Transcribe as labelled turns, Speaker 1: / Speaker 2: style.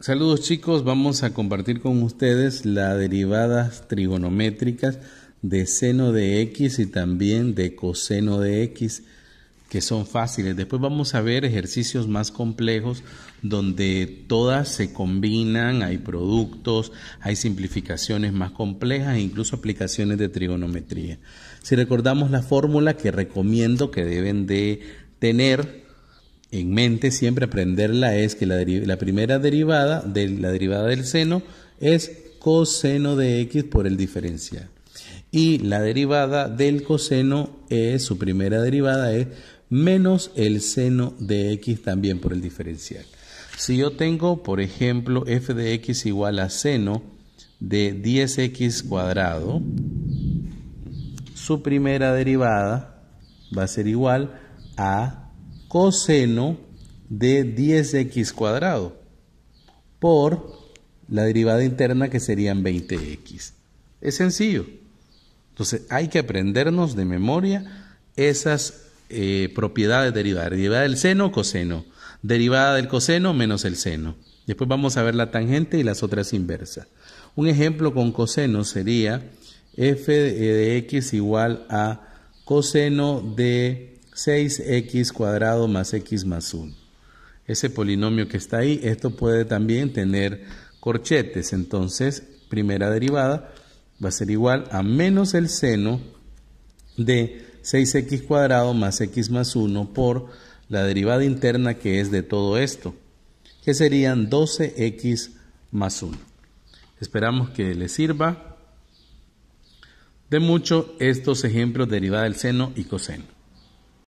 Speaker 1: Saludos chicos, vamos a compartir con ustedes las derivadas trigonométricas de seno de x y también de coseno de x que son fáciles. Después vamos a ver ejercicios más complejos donde todas se combinan, hay productos, hay simplificaciones más complejas e incluso aplicaciones de trigonometría. Si recordamos la fórmula que recomiendo que deben de tener en mente siempre aprenderla es que la, primera derivada de la derivada del seno es coseno de x por el diferencial. Y la derivada del coseno es, su primera derivada es menos el seno de x también por el diferencial. Si yo tengo, por ejemplo, f de x igual a seno de 10x cuadrado, su primera derivada va a ser igual a coseno de 10x cuadrado por la derivada interna que serían 20x. Es sencillo. Entonces hay que aprendernos de memoria esas eh, propiedades derivadas. Derivada del seno, coseno. Derivada del coseno menos el seno. Después vamos a ver la tangente y las otras inversas. Un ejemplo con coseno sería f de x eh, igual a coseno de 6x cuadrado más x más 1. Ese polinomio que está ahí, esto puede también tener corchetes. Entonces, primera derivada va a ser igual a menos el seno de 6x cuadrado más x más 1 por la derivada interna que es de todo esto, que serían 12x más 1. Esperamos que les sirva de mucho estos ejemplos de derivada del seno y coseno.